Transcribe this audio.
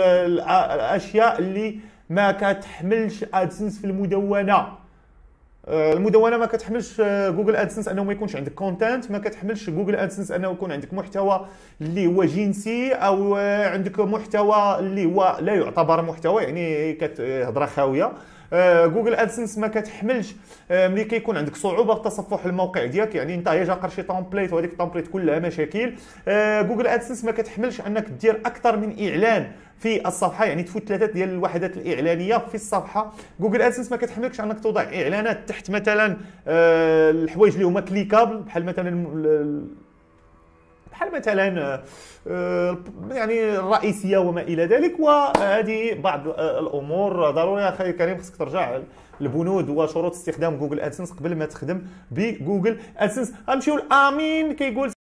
الاشياء اللي ما كتحملش ادسنس في المدونه آه، المدونه ما كتحملش جوجل آه، ادسنس انه ما يكونش عندك كونتنت ما كتحملش جوجل ادسنس انه يكون عندك محتوى اللي هو جنسي او آه، عندك محتوى اللي هو لا يعتبر محتوى يعني كتهضره خاويه جوجل ادسنس ما كتحملش ملي كيكون عندك صعوبه في تصفح الموقع ديالك يعني انت هي جاقر شي تومبليت وهذيك التومبليت كلها مشاكل جوجل ادسنس ما كتحملش انك دير اكثر من اعلان في الصفحه يعني تفوت ثلاثه ديال الوحدات الاعلانيه في الصفحه جوجل ادسنس ما كتحملكش انك توضع اعلانات تحت مثلا آه، الحوايج اللي هما كليكابل بحال مثلا بحال مثلا آه، آه، يعني الرئيسيه وما الى ذلك وهذه بعض الامور ضروري يا اخي كريم خصك ترجع البنود وشروط استخدام جوجل ادسنس قبل ما تخدم بجوجل ادسنس غنمشيو لامين كيقول